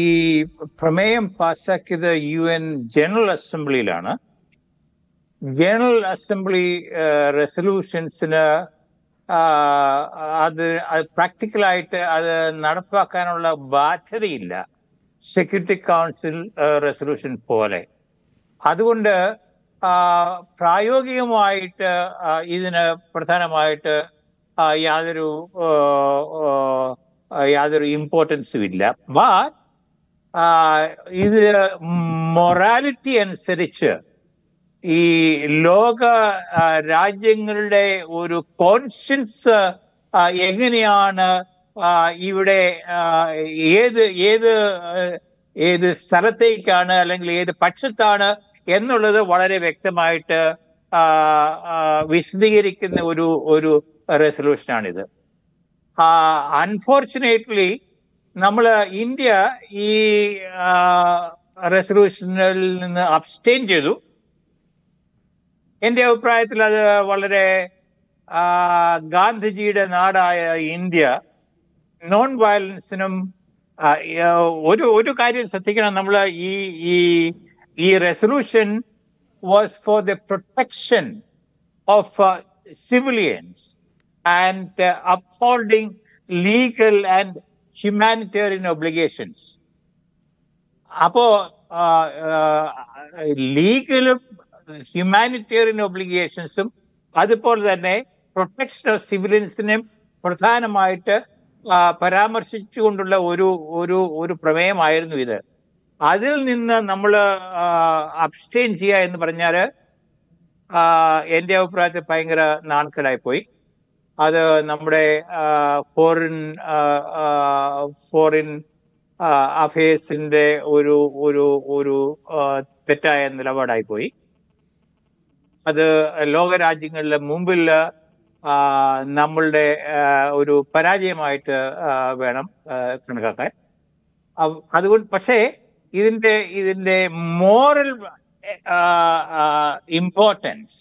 ഈ പ്രമേയം പാസ്സാക്കിയത് യു എൻ ജനറൽ അസംബ്ലിയിലാണ് ജനറൽ അസംബ്ലി റെസൊല്യൂഷൻസിന് അത് പ്രാക്ടിക്കലായിട്ട് അത് നടപ്പാക്കാനുള്ള ബാധ്യതയില്ല സെക്യൂരിറ്റി കൗൺസിൽ റെസൊല്യൂഷൻ പോലെ അതുകൊണ്ട് പ്രായോഗികമായിട്ട് ഇതിന് പ്രധാനമായിട്ട് യാതൊരു യാതൊരു ഇമ്പോർട്ടൻസും ഇല്ല ബട്ട് ഇത് മൊറാലിറ്റി അനുസരിച്ച് ഈ ലോക രാജ്യങ്ങളുടെ ഒരു കോൺഷ്യൻസ് എങ്ങനെയാണ് ഇവിടെ ഏത് ഏത് ഏത് സ്ഥലത്തേക്കാണ് അല്ലെങ്കിൽ ഏത് പക്ഷത്താണ് എന്നുള്ളത് വളരെ വ്യക്തമായിട്ട് വിശദീകരിക്കുന്ന ഒരു ഒരു റെസൊല്യൂഷനാണിത് അൺഫോർച്ചുനേറ്റ്ലി നമ്മൾ ഇന്ത്യ ഈ റെസൊല്യൂഷനിൽ നിന്ന് അബ്സ്റ്റെയിൻ ചെയ്തു എൻ്റെ അഭിപ്രായത്തിൽ അത് വളരെ ഗാന്ധിജിയുടെ നാടായ ഇന്ത്യ നോൺ വയലൻസിനും ഒരു ഒരു കാര്യം ശ്രദ്ധിക്കണം നമ്മൾ ഈ ഈ ഈ resolution was for the protection of civilians and uh, upholding legal and humanitarian obligations. അപ്പോ ലീഗലും ഹ്യൂമാനിറ്റേറിയൻ ഒബ്ലിഗേഷൻസും അതുപോലെ തന്നെ പ്രൊട്ടക്ഷൻ ഓഫ് സിവിലിയൻസിനെയും പ്രധാനമായിട്ട് പരാമർശിച്ചുകൊണ്ടുള്ള ഒരു ഒരു ഒരു പ്രമേയമായിരുന്നു ഇത് അതിൽ നിന്ന് നമ്മൾ അബ്സ്റ്റെയിൻ ചെയ്യുക എന്ന് പറഞ്ഞാൽ എൻ്റെ അഭിപ്രായത്തിൽ ഭയങ്കര നാണക്കേടായി പോയി അത് നമ്മുടെ ഫോറിൻ ഫോറിൻ അഫയേഴ്സിന്റെ ഒരു ഒരു ഒരു തെറ്റായ നിലപാടായി പോയി അത് ലോകരാജ്യങ്ങളുടെ മുമ്പിൽ നമ്മളുടെ ഒരു പരാജയമായിട്ട് വേണം കണക്കാക്കാൻ അതുകൊണ്ട് പക്ഷേ ഇതിന്റെ ഇതിന്റെ മോറൽ ഇമ്പോർട്ടൻസ്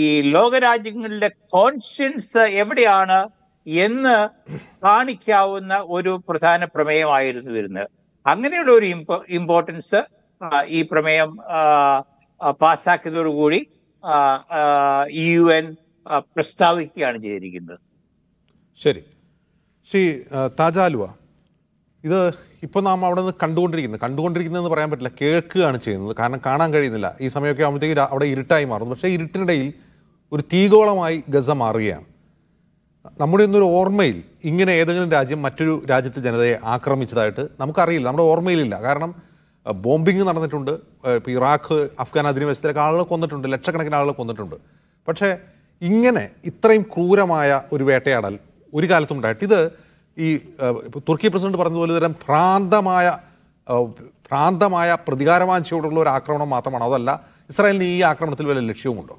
ഈ ലോകരാജ്യങ്ങളിലെ കോൺഷ്യൻസ് എവിടെയാണ് എന്ന് കാണിക്കാവുന്ന ഒരു പ്രധാന പ്രമേയമായിരുന്നു വരുന്നത് അങ്ങനെയുള്ള ഒരു ഇമ്പോർട്ടൻസ് ഈ പ്രമേയം പാസ്സാക്കിയതോടുകൂടി യു എൻ പ്രസ്താവിക്കുകയാണ് ചെയ്തിരിക്കുന്നത് ശരി ശ്രീ താജാലുവ ഇത് ഇപ്പോൾ നാം അവിടെ നിന്ന് കണ്ടുകൊണ്ടിരിക്കുന്നത് കണ്ടുകൊണ്ടിരിക്കുന്നതെന്ന് പറയാൻ പറ്റില്ല കേൾക്കുകയാണ് ചെയ്യുന്നത് കാരണം കാണാൻ കഴിയുന്നില്ല ഈ സമയമൊക്കെ ആകുമ്പോഴത്തേക്ക് അവിടെ ഇരുട്ടായി മാറുന്നു പക്ഷേ ഇരുട്ടിനിടയിൽ ഒരു തീഗോളമായി ഗസ മാറുകയാണ് നമ്മുടെ ഒന്നൊരു ഓർമ്മയിൽ ഇങ്ങനെ ഏതെങ്കിലും രാജ്യം മറ്റൊരു രാജ്യത്തെ ജനതയെ ആക്രമിച്ചതായിട്ട് നമുക്കറിയില്ല നമ്മുടെ ഓർമ്മയിലില്ല കാരണം ബോംബിങ് നടന്നിട്ടുണ്ട് ഇപ്പോൾ ഇറാഖ് അഫ്ഗാൻ അധിനിവേശത്തിലൊക്കെ ആളുകൾ കൊന്നിട്ടുണ്ട് ലക്ഷക്കണക്കിന് ആളുകൾ കൊന്നിട്ടുണ്ട് പക്ഷേ ഇങ്ങനെ ഇത്രയും ക്രൂരമായ ഒരു വേട്ടയാടൽ ഒരു കാലത്തും ഉണ്ടായിട്ട് ഇത് ഈ തുർക്കി പ്രസിഡന്റ് പറഞ്ഞതുപോലെ തരം ഭ്രാന്തമായ ഭ്രാന്തമായ പ്രതികാരവാഞ്ചയോടുള്ള ഒരു ആക്രമണം മാത്രമാണ് അതല്ല ഇസ്രായേലിന് ഈ ആക്രമണത്തിൽ വല്ല ലക്ഷ്യവുമുണ്ടോ